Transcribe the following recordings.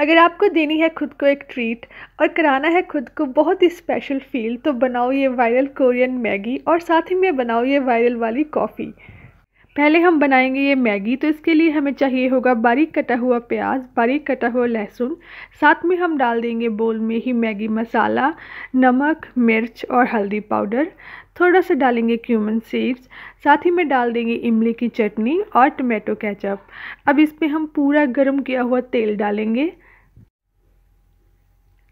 अगर आपको देनी है खुद को एक ट्रीट और कराना है खुद को बहुत ही स्पेशल फील तो बनाओ ये वायरल कोरियन मैगी और साथ ही में बनाओ ये वायरल वाली कॉफ़ी पहले हम बनाएंगे ये मैगी तो इसके लिए हमें चाहिए होगा बारीक कटा हुआ प्याज बारीक कटा हुआ लहसुन साथ में हम डाल देंगे बोल में ही मैगी मसाला नमक मिर्च और हल्दी पाउडर थोड़ा सा डालेंगे क्यूमन सीड्स साथ ही में डाल देंगे इमली की चटनी और टमाटो केचप अब इसमें हम पूरा गर्म किया हुआ तेल डालेंगे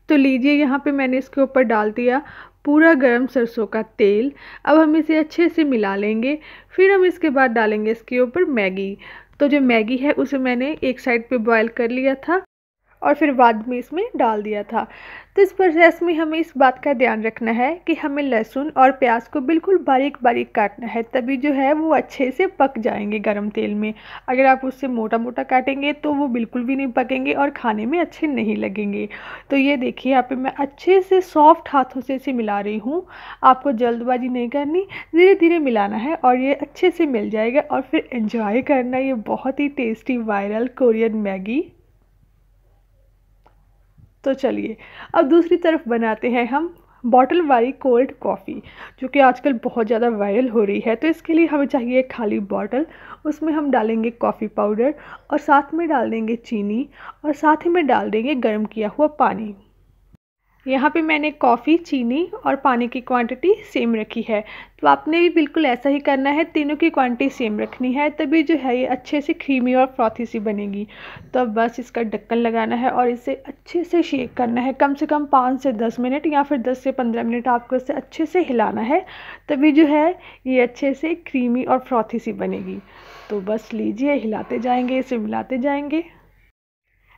तो लीजिए यहाँ पे मैंने इसके ऊपर डाल दिया पूरा गरम सरसों का तेल अब हम इसे अच्छे से मिला लेंगे फिर हम इसके बाद डालेंगे इसके ऊपर मैगी तो जो मैगी है उसे मैंने एक साइड पे बॉईल कर लिया था और फिर बाद में इसमें डाल दिया था तो इस प्रोसेस में हमें इस बात का ध्यान रखना है कि हमें लहसुन और प्याज को बिल्कुल बारीक बारीक काटना है तभी जो है वो अच्छे से पक जाएंगे गर्म तेल में अगर आप उससे मोटा मोटा काटेंगे तो वो बिल्कुल भी नहीं पकेंगे और खाने में अच्छे नहीं लगेंगे तो ये देखिए यहाँ पे मैं अच्छे से सॉफ्ट हाथों से इसे मिला रही हूँ आपको जल्दबाजी नहीं करनी धीरे धीरे मिलाना है और ये अच्छे से मिल जाएगा और फिर इन्जॉय करना ये बहुत ही टेस्टी वायरल कोरियन मैगी तो चलिए अब दूसरी तरफ बनाते हैं हम बॉटल वाली कोल्ड कॉफ़ी जो कि आजकल बहुत ज़्यादा वायरल हो रही है तो इसके लिए हमें चाहिए खाली बॉटल उसमें हम डालेंगे कॉफ़ी पाउडर और साथ में डाल देंगे चीनी और साथ ही में डाल देंगे गर्म किया हुआ पानी यहाँ पे मैंने कॉफ़ी चीनी और पानी की क्वांटिटी सेम रखी है तो आपने भी बिल्कुल ऐसा ही करना है तीनों की क्वांटिटी सेम रखनी है तभी जो है ये अच्छे से क्रीमी और फ्रॉथी सी बनेगी तो अब बस इसका ढक्कन लगाना है और इसे अच्छे से शेक करना है कम से कम पाँच से दस मिनट या फिर दस से पंद्रह मिनट आपको इसे अच्छे से हिलाना है तभी जो है ये अच्छे से क्रीमी और फ्रॉथी सी बनेगी तो बस लीजिए हिलाते जाएँगे इसे मिलाते जाएँगे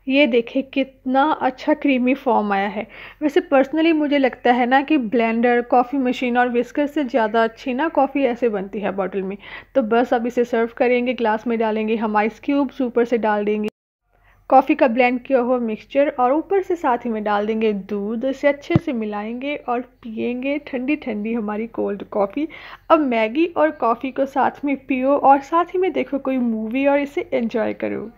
ये देखें कितना अच्छा क्रीमी फॉर्म आया है वैसे पर्सनली मुझे लगता है ना कि ब्लेंडर कॉफ़ी मशीन और विस्कर से ज़्यादा अच्छी ना कॉफ़ी ऐसे बनती है बॉटल में तो बस अब इसे सर्व करेंगे ग्लास में डालेंगे हम आइस क्यूब्स ऊपर से डाल देंगे कॉफ़ी का ब्लेंड किया हुआ मिक्सचर और ऊपर से साथ ही में डाल देंगे दूध इसे अच्छे से मिलाएंगे और पिएंगे ठंडी ठंडी हमारी कोल्ड कॉफ़ी अब मैगी और कॉफ़ी को साथ में पियो और साथ ही में देखो कोई मूवी और इसे एंजॉय करो